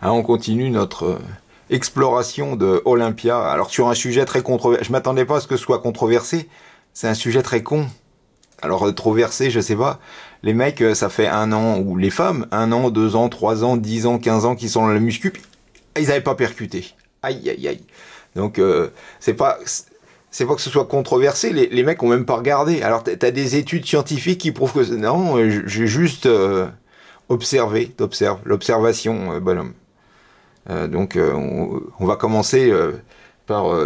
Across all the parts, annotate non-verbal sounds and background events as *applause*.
Hein, on continue notre euh, exploration de Olympia. Alors sur un sujet très controversé, je m'attendais pas à ce que ce soit controversé. C'est un sujet très con. Alors controversé, euh, je sais pas. Les mecs, euh, ça fait un an ou les femmes, un an, deux ans, trois ans, dix ans, quinze ans qui sont dans la muscu, ils n'avaient pas percuté. Aïe aïe aïe. Donc c'est pas c'est pas que ce soit controversé, les, les mecs ont même pas regardé. Alors tu as des études scientifiques qui prouvent que non, j'ai juste observé, t'observes, l'observation, bonhomme. Euh, donc euh, on, va commencer euh, par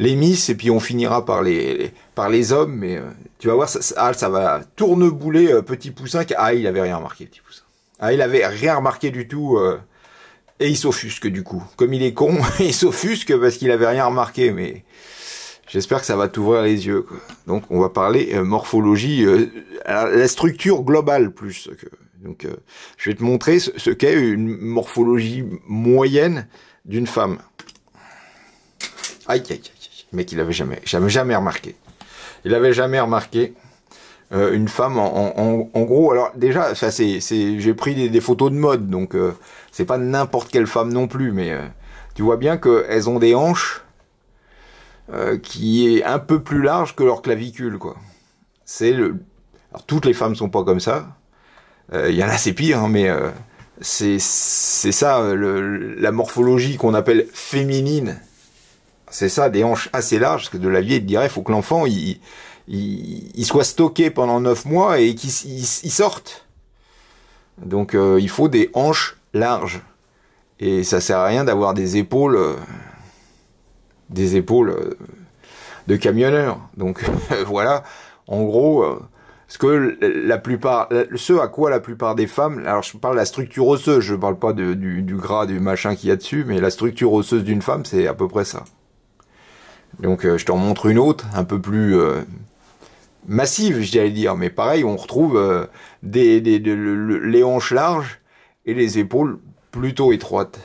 les miss et puis on finira par les, par les hommes mais tu vas voir ça, ça, va tournebouler petit poussin qui, ah il avait rien remarqué petit poussin ah il avait rien remarqué du tout et il s'offusque du coup comme il est con *laughs* il s'offusque parce qu'il avait rien remarqué mais j'espère que ça va t'ouvrir les yeux donc on va parler morphologie la structure globale plus que donc, euh, je vais te montrer ce, qu'est une morphologie moyenne d'une femme. Aïe, aïe, aïe, mec, il avait jamais, jamais, remarqué. Il avait jamais remarqué euh, une femme en, gros. Alors déjà, ça c'est, j'ai pris des, photos de mode, donc euh, c'est pas n'importe quelle femme non plus, mais tu vois bien qu'elles ont des hanches qui est un peu plus large que leur clavicule, C'est le, toutes les femmes sont pas comme ça, euh, il y en a, c'est pire, hein, mais euh, c'est ça, euh, la morphologie qu'on appelle féminine. C'est ça, des hanches assez larges, parce que de la vie, il dirait, faut que l'enfant, il, soit stocké pendant 9 mois et qu'il sorte. Donc il faut des hanches larges. Et ça sert à rien d'avoir des épaules, des épaules de camionneur. Donc *laughs* voilà, en gros, parce que la plupart, ce à quoi la plupart des femmes, alors je parle de la structure osseuse, je parle pas du, gras, du machin qu'il y a dessus, mais la structure osseuse d'une femme, c'est à peu près ça. Donc euh, je t'en montre une autre, un peu plus euh, massive, j'allais dire, mais pareil, on retrouve euh, des, les hanches larges et les épaules plutôt étroites.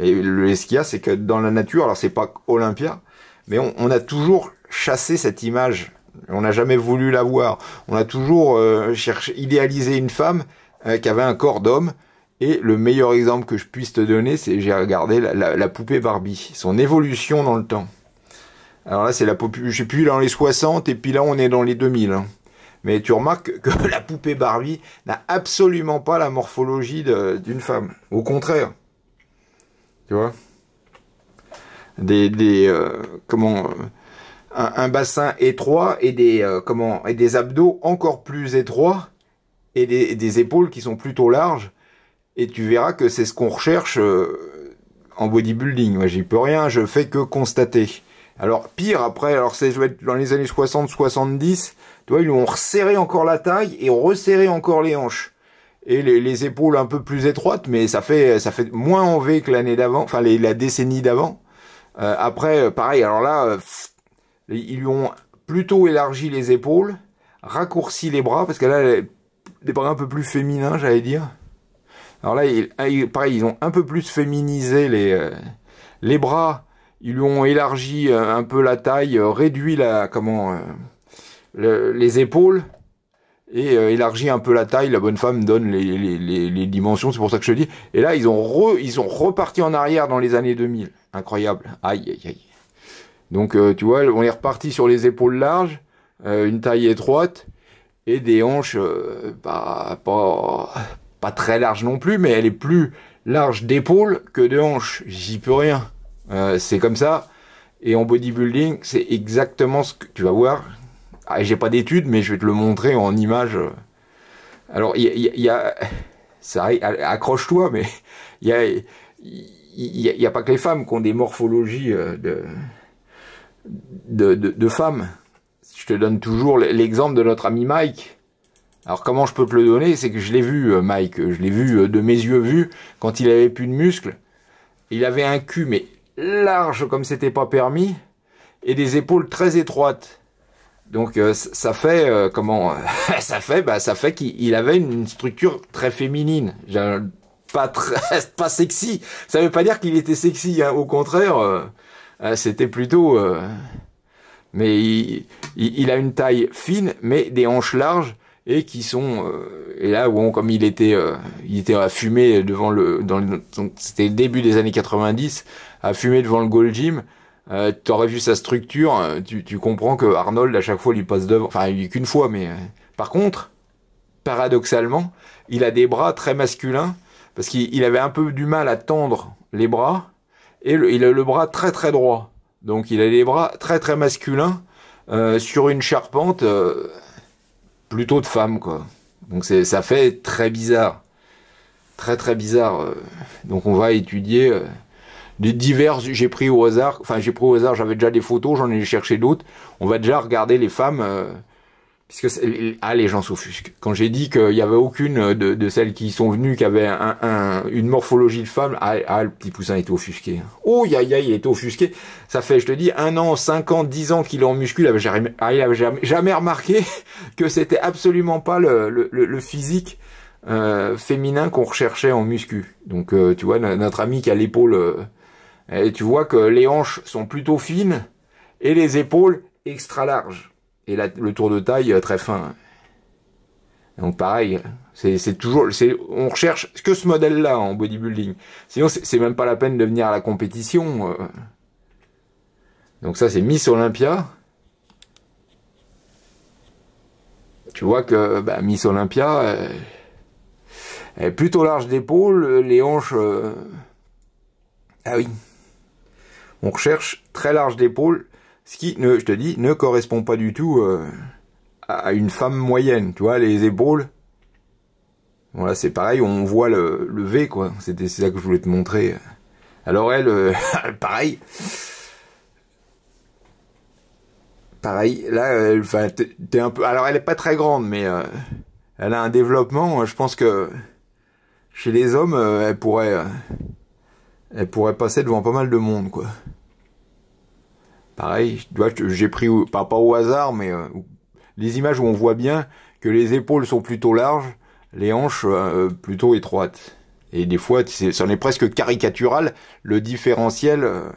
Et ce qu'il y a, c'est que dans la nature, alors c'est pas Olympia, mais on a toujours chassé cette image on n'a jamais voulu la voir. On a toujours euh, cherché, idéalisé une femme euh, qui avait un corps d'homme. Et le meilleur exemple que je puisse te donner, c'est j'ai regardé la, poupée Barbie, son évolution dans le temps. Alors là, c'est la poupée, je sais plus, dans les 60 et puis là, on est dans les 2000. Hein. Mais tu remarques que *laughs* la poupée Barbie n'a absolument pas la morphologie d'une femme. Au contraire. Tu vois Des... des euh, comment un, bassin étroit et des, euh, comment, et des abdos encore plus étroits et des, des, épaules qui sont plutôt larges. Et tu verras que c'est ce qu'on recherche euh, en bodybuilding. Moi, j'y peux rien, je fais que constater. Alors, pire, après, alors c'est dans les années 60-70, tu vois, ils ont resserré encore la taille et resserré encore les hanches. Et les, les épaules un peu plus étroites, mais ça fait, ça fait moins en V que l'année d'avant, enfin la décennie d'avant. Euh, après, pareil, alors là, ils lui ont plutôt élargi les épaules, raccourci les bras, parce qu'elle a des bras un peu plus féminins, j'allais dire. Alors là, ah, pareil, ils ont un peu plus féminisé les, euh, les bras. Ils lui ont élargi euh, un peu la taille, euh, réduit la, comment, les épaules et élargi un peu la taille. La bonne femme donne les, dimensions, c'est pour ça que je te dis. Et là, ils ont, ils ont reparti en arrière dans les années 2000. Incroyable. Aïe, aïe, aïe. Donc, euh, tu vois, on est reparti sur les épaules larges, euh, une taille étroite et des hanches euh, bah, pas, pas très larges non plus, mais elle est plus large d'épaules que de hanches. J'y peux rien. c'est comme ça. Et en bodybuilding, c'est exactement ce que tu vas voir. Ah, j'ai pas d'études, mais je vais te le montrer en image. Alors, il y, a... Ça, accroche-toi, mais il y a... Il n'y a, pas que les femmes qui ont des morphologies de, de, de, femmes. Je te donne toujours l'exemple de notre ami Mike. Alors comment je peux te le donner C'est que je l'ai vu, euh, Mike. Je l'ai vu euh, de mes yeux vus quand il avait plus de muscles. Il avait un cul mais large comme c'était pas permis et des épaules très étroites. Donc euh, ça fait comment *laughs* ça fait bah ça fait qu'il avait une structure très féminine, pas très, *laughs* pas sexy. Ça veut pas dire qu'il était sexy, hein. au contraire. Euh, c'était plutôt... Euh, mais il, a une taille fine, mais des hanches larges, et qui sont... Euh, et là, bon, comme il était, il était à fumer devant le... Dans le c'était le début des années 90, à fumer devant le Gold Gym, tu aurais vu sa structure, tu, comprends que Arnold à chaque fois lui passe devant, enfin il qu'une fois, mais par contre, paradoxalement, il a des bras très masculins parce qu'il avait un peu du mal à tendre les bras et il a le bras très très droit. Donc il a les bras très très masculins euh, sur une charpente euh, plutôt de femme quoi. Donc c'est ça fait très bizarre, très très bizarre. Euh. Donc on va étudier des divers. J'ai pris au hasard, enfin j'ai pris au hasard, j'avais déjà des photos, j'en ai cherché d'autres. On va déjà regarder les femmes que ah, les gens s'offusquent. Quand j'ai dit qu'il n'y avait aucune de, celles qui sont venues qui avait une morphologie de femme, ah, ah le petit poussin était offusqué. Oh, ya ya, il est offusqué. Ça fait, je te dis, un an, cinq ans, dix ans qu'il est en muscu, il n'avait ah, jamais, remarqué *laughs* que c'était absolument pas le, physique euh, féminin qu'on recherchait en muscu. Donc, euh, tu vois, notre ami qui a l'épaule, euh, tu vois que les hanches sont plutôt fines et les épaules extra larges et la, le tour de taille euh, très fin. Donc pareil, c'est toujours, on recherche que ce modèle-là en bodybuilding. Sinon, c'est même pas la peine de venir à la compétition. Euh. Donc ça, c'est Miss Olympia. Tu vois que bah, Miss Olympia, euh, est plutôt large d'épaule, les hanches. Ah oui, on recherche très large d'épaule, ce qui, ne, je te dis, ne correspond pas du tout euh, à une femme moyenne. Tu vois, les épaules. Voilà, c'est pareil, on voit le, V, quoi. C'était ça que je voulais te montrer. Alors elle, euh, *laughs* pareil. Pareil, là, elle, t'es un peu. Alors elle est pas très grande, mais euh, elle a un développement. Je pense que chez les hommes, elle pourrait, elle pourrait passer devant pas mal de monde, quoi. Pareil, j'ai pris, pas, au hasard, mais euh, les images où on voit bien que les épaules sont plutôt larges, les hanches euh, plutôt étroites. Et des fois, c'en est, est presque caricatural, le différentiel... Euh,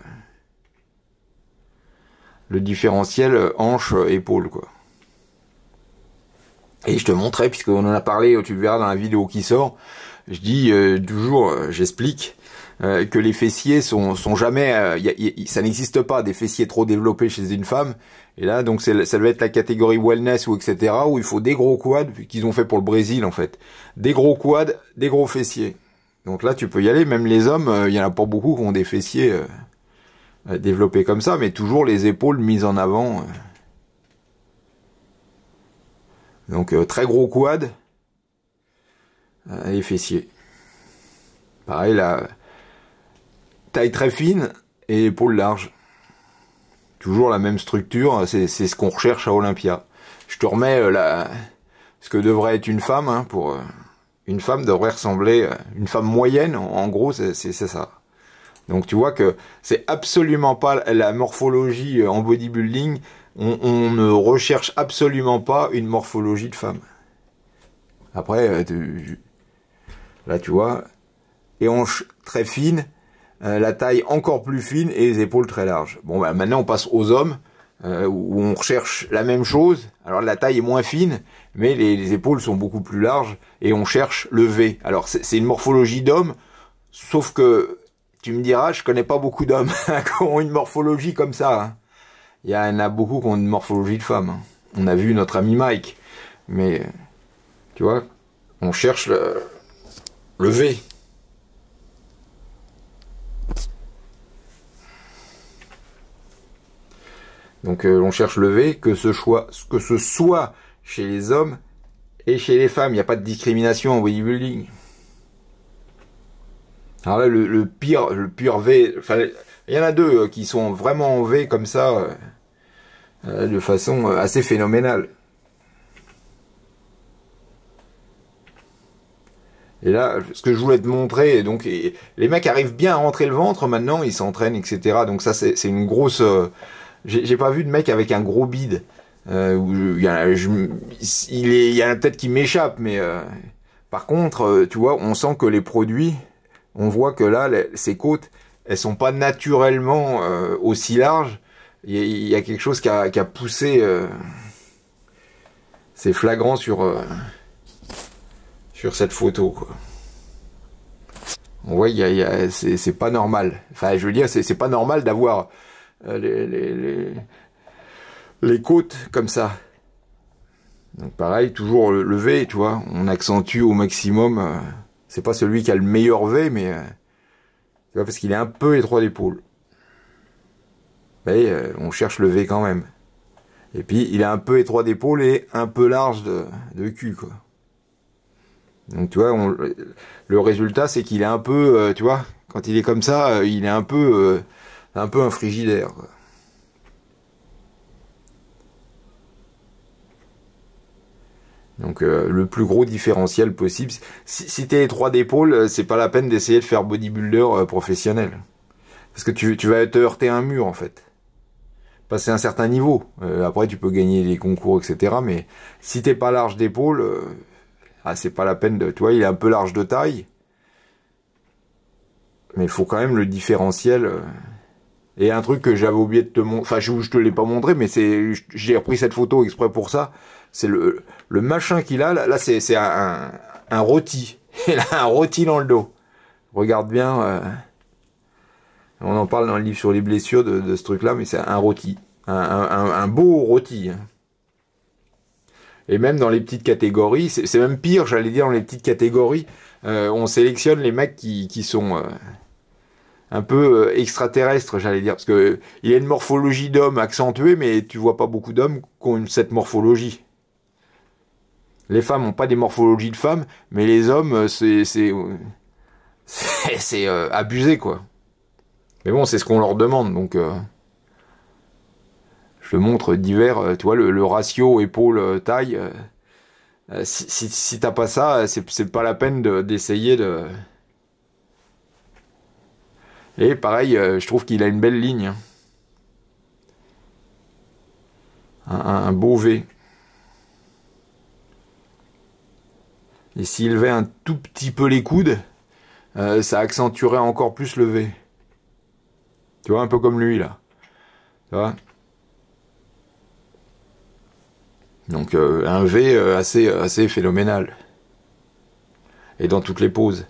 le différentiel hanche-épaule, quoi. Et je te montrais, puisqu'on en a parlé, tu le verras dans la vidéo qui sort, je dis toujours, j'explique, euh, que les fessiers sont, sont jamais, euh, ça n'existe pas des fessiers trop développés chez une femme. Et là, donc ça va être la catégorie wellness ou etc. où il faut des gros quads qu'ils ont fait pour le Brésil en fait, des gros quads, des gros fessiers. Donc là, tu peux y aller. Même les hommes, il euh, y en a pas beaucoup qui ont des fessiers développés comme ça, mais toujours les épaules mises en avant. Donc très gros quad et fessiers. Pareil, là, Taille très fine et épaules large. Toujours la même structure, c'est ce qu'on recherche à Olympia. Je te remets euh, ce que devrait être une femme, hein, pour, euh, une femme devrait ressembler, euh, une femme moyenne, en gros, c'est ça. Donc tu vois que c'est absolument pas la morphologie en bodybuilding. On, ne recherche absolument pas une morphologie de femme. Après, là tu vois, et hanches très fine, euh, la taille encore plus fine et les épaules très larges. Bon, ben, maintenant on passe aux hommes, euh, où on recherche la même chose. Alors la taille est moins fine, mais les, épaules sont beaucoup plus larges, et on cherche le V. Alors c'est une morphologie d'homme, sauf que tu me diras, je connais pas beaucoup d'hommes *laughs* qui ont une morphologie comme ça. Hein. Il y en a beaucoup qui ont une morphologie de femme. Hein. On a vu notre ami Mike, mais tu vois, on cherche le, le V. Donc euh, on cherche le V, que ce, que ce soit chez les hommes et chez les femmes. Il n'y a pas de discrimination en bodybuilding. Alors là, le, le pire, le pire V, il y en a deux euh, qui sont vraiment en V comme ça, euh, de façon assez phénoménale. Et là, ce que je voulais te montrer, donc les mecs arrivent bien à rentrer le ventre maintenant, ils s'entraînent, etc. Donc ça, c'est une grosse... J'ai pas vu de mec avec un gros bide. Euh, il y a peut-être qui m'échappe, mais euh, par contre, euh, tu vois, on sent que les produits, on voit que là, ces côtes, elles sont pas naturellement aussi larges. Il y, a quelque chose qui a, poussé. C'est flagrant sur sur cette photo, On voit, y a, c'est pas normal. Enfin, je veux dire, c'est pas normal d'avoir euh, les, côtes comme ça. Donc pareil, toujours le, V, tu vois, on accentue au maximum. Euh, c'est pas celui qui a le meilleur V, mais euh, Tu vois, parce qu'il est un peu étroit d'épaule. Mais on cherche le V quand même. Et puis il est un peu étroit d'épaule et un peu large de, de, cul, quoi. Donc tu vois, le résultat c'est qu'il est un peu, tu vois, quand il est comme ça, il est un peu un peu un frigidaire. Donc euh, le plus gros différentiel possible. Si, si t'es étroit d'épaule, euh, c'est pas la peine d'essayer de faire bodybuilder euh, professionnel. Parce que tu, vas te heurter un mur en fait. Passer un certain niveau. après tu peux gagner des concours, etc. Mais si t'es pas large d'épaule, ah, c'est pas la peine de. Tu vois, il est un peu large de taille. Mais il faut quand même le différentiel. Et un truc que j'avais oublié de te montrer, enfin je, je te l'ai pas montré, mais c'est j'ai repris cette photo exprès pour ça. C'est le, machin qu'il a, là, c'est, un, rôti. *laughs* Il a un rôti dans le dos. Regarde bien, euh, on en parle dans le livre sur les blessures de, ce truc-là, mais c'est un rôti. Un, beau rôti. Hein. Et même dans les petites catégories, c'est, même pire, j'allais dire, dans les petites catégories, euh, on sélectionne les mecs qui, sont... Euh, un peu euh, extraterrestre, j'allais dire, parce que euh, il a une morphologie d'homme accentuée, mais tu vois pas beaucoup d'hommes qui ont cette morphologie. Les femmes n'ont pas des morphologies de femmes, mais les hommes, euh, c'est c'est *laughs* abusé quoi. Mais bon, c'est ce qu'on leur demande, donc. je le montre divers, tu vois, le, ratio épaule-taille. si si t'as pas ça, c'est pas la peine d'essayer de et pareil, euh, je trouve qu'il a une belle ligne. Un, beau V. Et s'il levait un tout petit peu les coudes, euh, ça accentuerait encore plus le V. Tu vois, un peu comme lui là. Tu vois Donc euh, un V assez, assez phénoménal. Et dans toutes les poses.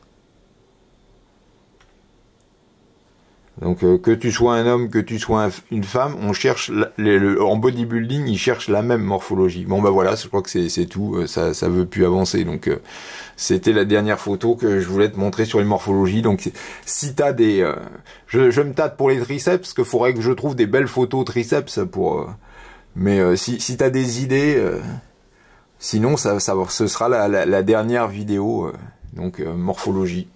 Donc euh, que tu sois un homme, que tu sois une femme, on cherche en bodybuilding, ils cherchent la même morphologie. Bon bah voilà, je crois que c'est tout, euh, ça ça veut plus avancer. Donc euh, c'était la dernière photo que je voulais te montrer sur les morphologies. Donc si t'as des, je, me tâte pour les triceps, parce qu'il faudrait que je trouve des belles photos triceps pour. mais si si t'as des idées, sinon ça, ça ce sera la, la, la dernière vidéo. donc morphologie.